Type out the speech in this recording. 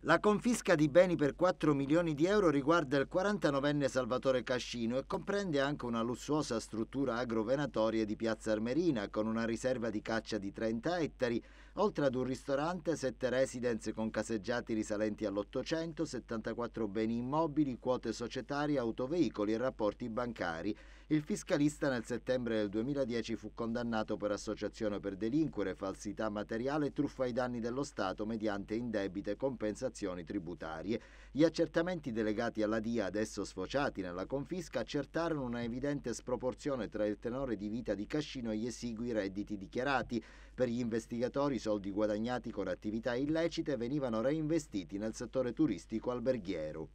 La confisca di beni per 4 milioni di euro riguarda il 49enne Salvatore Cascino e comprende anche una lussuosa struttura agrovenatoria di Piazza Armerina con una riserva di caccia di 30 ettari, oltre ad un ristorante, 7 residence con caseggiati risalenti all'800, 74 beni immobili, quote societarie, autoveicoli e rapporti bancari. Il fiscalista nel settembre del 2010 fu condannato per associazione per delinquere, falsità materiale e truffa ai danni dello Stato mediante indebite compensazioni compensazioni tributarie. Gli accertamenti delegati alla DIA, adesso sfociati nella confisca, accertarono una evidente sproporzione tra il tenore di vita di Cascino e gli esigui redditi dichiarati. Per gli investigatori i soldi guadagnati con attività illecite venivano reinvestiti nel settore turistico alberghiero.